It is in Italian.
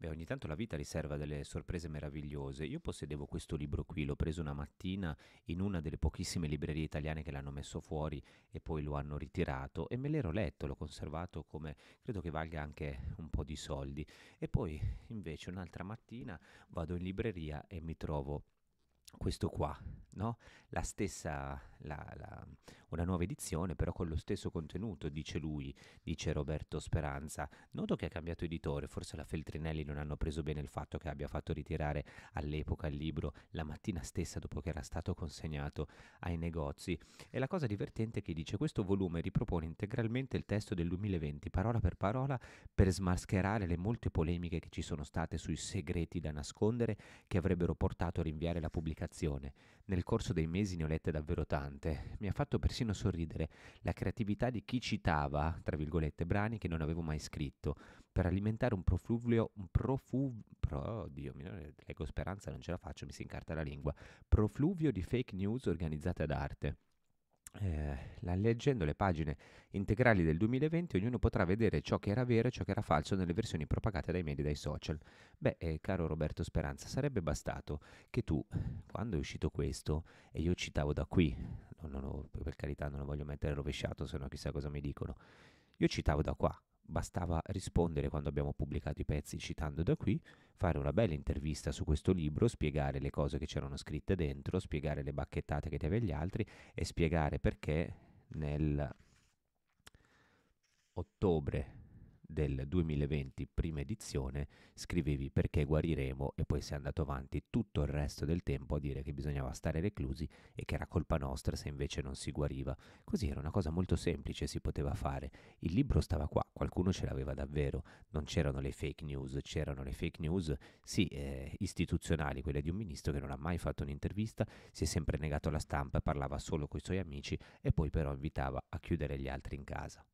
Beh, ogni tanto la vita riserva delle sorprese meravigliose. Io possedevo questo libro qui, l'ho preso una mattina in una delle pochissime librerie italiane che l'hanno messo fuori e poi lo hanno ritirato e me l'ero letto, l'ho conservato come credo che valga anche un po' di soldi. E poi invece un'altra mattina vado in libreria e mi trovo questo qua no? la stessa, la, la, una nuova edizione però con lo stesso contenuto, dice lui, dice Roberto Speranza. Noto che ha cambiato editore, forse la Feltrinelli non hanno preso bene il fatto che abbia fatto ritirare all'epoca il libro la mattina stessa dopo che era stato consegnato ai negozi. E la cosa divertente è che dice questo volume ripropone integralmente il testo del 2020, parola per parola, per smascherare le molte polemiche che ci sono state sui segreti da nascondere che avrebbero portato a rinviare la pubblicazione. Nel nel corso dei mesi ne ho lette davvero tante. Mi ha fatto persino sorridere la creatività di chi citava, tra virgolette, brani che non avevo mai scritto, per alimentare un profluvio, un profu, pro, oddio, leggo speranza, non ce la faccio, mi si incarta la lingua, profluvio di fake news organizzate ad arte eh, leggendo le pagine integrali del 2020 ognuno potrà vedere ciò che era vero e ciò che era falso nelle versioni propagate dai media e dai social. Beh, eh, caro Roberto Speranza, sarebbe bastato che tu, quando è uscito questo, e io citavo da qui, non, non ho, per carità non lo voglio mettere rovesciato, se no chissà cosa mi dicono, io citavo da qua, bastava rispondere quando abbiamo pubblicato i pezzi citando da qui, fare una bella intervista su questo libro, spiegare le cose che c'erano scritte dentro, spiegare le bacchettate che deve gli altri e spiegare perché nel ottobre del 2020, prima edizione, scrivevi perché guariremo e poi sei andato avanti tutto il resto del tempo a dire che bisognava stare reclusi e che era colpa nostra se invece non si guariva. Così era una cosa molto semplice, si poteva fare. Il libro stava qua, qualcuno ce l'aveva davvero, non c'erano le fake news, c'erano le fake news, sì, eh, istituzionali, quelle di un ministro che non ha mai fatto un'intervista, si è sempre negato alla stampa, parlava solo con i suoi amici e poi però invitava a chiudere gli altri in casa.